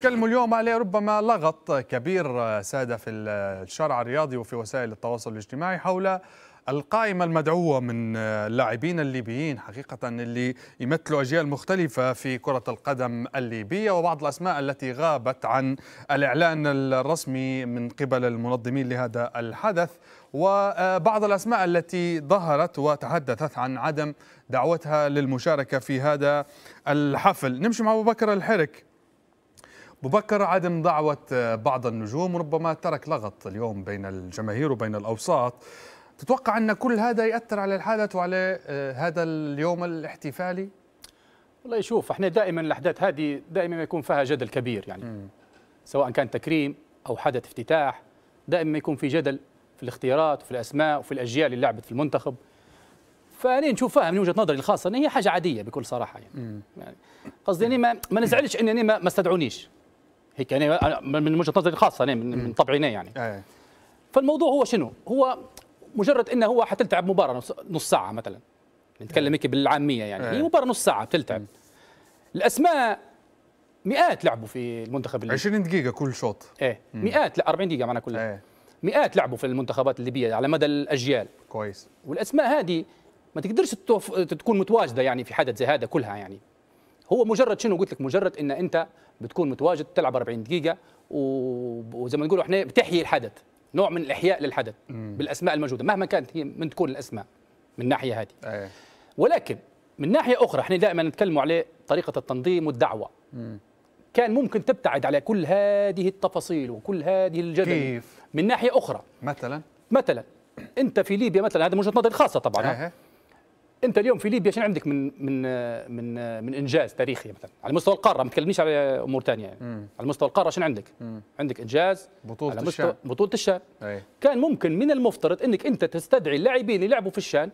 تكلموا اليوم عليه ربما لغط كبير آه، سادة في آه، الشارع الرياضي وفي وسائل التواصل الاجتماعي حول القائمة المدعوة من آه، اللاعبين الليبيين حقيقة اللي يمثلوا أجيال مختلفة في كرة القدم الليبية وبعض الأسماء التي غابت عن الإعلان الرسمي من قبل المنظمين لهذا الحدث وبعض الأسماء التي ظهرت وتحدثت عن عدم دعوتها للمشاركة في هذا الحفل نمشي مع أبو بكر الحرك مبكر عدم دعوة آه، بعض النجوم ربما ترك لغط اليوم بين الجماهير وبين الأوساط تتوقع أن كل هذا يأثر على الحدث وعلى آه، هذا اليوم الاحتفالي؟ والله يشوف احنا دائما الأحداث هذه دائما ما يكون فيها جدل كبير يعني م. سواء كان تكريم أو حدث افتتاح دائما ما يكون في جدل في الاختيارات وفي الأسماء وفي الأجيال اللي لعبت في المنتخب فانا نشوفها من وجهه نظري الخاصه ان هي حاجه عاديه بكل صراحه يعني, يعني قصدي اني ما, ما نزعلش اني ما, ما استدعونيش هيك يعني من وجهه نظري الخاصه يعني من طبعي يعني أي. فالموضوع هو شنو هو مجرد انه هو حتلتعب مباراه نص ساعه مثلا نتكلم هيك بالعاميه يعني أي. هي مباراه نص ساعه بتلتعب الاسماء مئات لعبوا في المنتخب الليبي 20 دقيقه كل شوط ايه مئات لا 40 دقيقه معنا كلها ايه. مئات لعبوا في المنتخبات الليبيه على مدى الاجيال كويس والاسماء هذه ما تقدرش تكون متواجده يعني في حدث زي هذا كلها يعني هو مجرد شنو قلت لك مجرد ان انت بتكون متواجد تلعب 40 دقيقه وزي ما نقول احنا بتحيي الحدث نوع من الاحياء للحدث مم. بالاسماء الموجوده مهما كانت هي من تكون الاسماء من الناحيه هذه أيه. ولكن من ناحيه اخرى احنا دائما نتكلم عليه طريقه التنظيم والدعوه مم. كان ممكن تبتعد على كل هذه التفاصيل وكل هذه الجدل كيف؟ من ناحيه اخرى مثلا مثلا انت في ليبيا مثلا هذا من وجهه نظري الخاصه طبعا أيه. انت اليوم في ليبيا شنو عندك من من من من انجاز تاريخي مثلا على مستوى القاره ما تكلمنيش على امور ثانيه يعني مم. على مستوى القاره شنو عندك؟ مم. عندك انجاز بطوله على مستوى الشام بطوله الشام أي. كان ممكن من المفترض انك انت تستدعي اللاعبين اللي لعبوا في الشام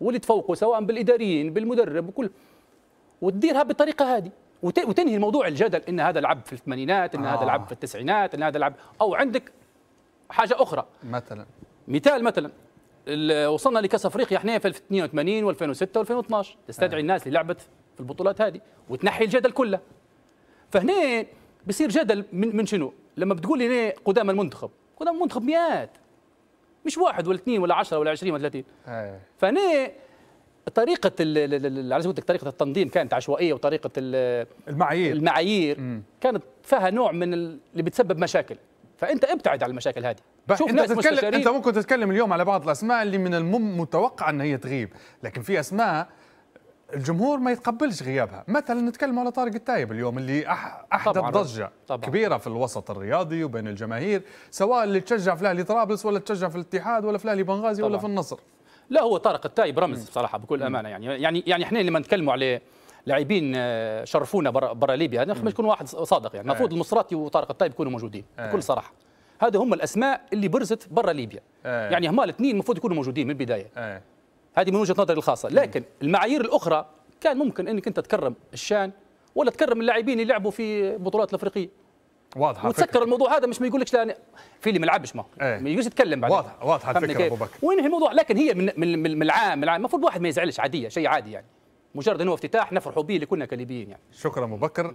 واللي تفوقوا سواء بالاداريين بالمدرب وكل وتديرها بالطريقه هذه وتنهي الموضوع الجدل ان هذا لعب في الثمانينات ان آه. هذا لعب في التسعينات ان هذا لعب او عندك حاجه اخرى مثلا مثال مثلا وصلنا لكاس افريقيا احنا في 82 و2006 و2012 تستدعي آه. الناس اللي لعبت في البطولات هذه وتنحي الجدل كله فهنا بصير جدل من, من شنو لما بتقول لي قدام المنتخب قدام المنتخب مئات مش واحد ولا اثنين ولا 10 ولا 20 ولا 30 آه. فهنا طريقه على قلت لك طريقه التنظيم كانت عشوائيه وطريقه المعايير المعايير كانت فيها نوع من اللي بتسبب مشاكل فانت ابتعد عن المشاكل هذه شوف انت تتكلم انت ممكن تتكلم اليوم على بعض الاسماء اللي من المتوقع ان هي تغيب لكن في اسماء الجمهور ما يتقبلش غيابها مثلا نتكلم على طارق التايب اليوم اللي احدث ضجه طبعاً كبيره في الوسط الرياضي وبين الجماهير سواء اللي تشجع في الاهلي طرابلس ولا تشجع في الاتحاد ولا في الاهلي بنغازي ولا في النصر لا هو طارق التايب رمز بصراحه بكل امانه يعني يعني يعني احنا لما نتكلموا عليه لاعبين آه، شرفونا برا, ليبيا هذا يعني ما يكون واحد صادق يعني المفروض آه. المصراتي وطارق الطيب يكونوا موجودين آه. بكل صراحه هذا هم الاسماء اللي برزت برا ليبيا يعني هما الاثنين المفروض يكونوا موجودين من البدايه هذه من وجهه نظري الخاصه لكن المعايير الاخرى كان ممكن انك انت تكرم الشان ولا تكرم اللاعبين اللي لعبوا في بطولات الافريقيه واضحه وتسكر فكرة. الموضوع هذا مش ما يقولكش لا اللي ما لعبش ما يجوش ما يتكلم بعدين واضحه واضحه الفكره ابو بكر وينهي الموضوع لكن هي من من, من العام العام المفروض واحد ما يزعلش عاديه شيء عادي يعني مجرد انه افتتاح نفرح به لكلنا كليبيين يعني شكرا مبكر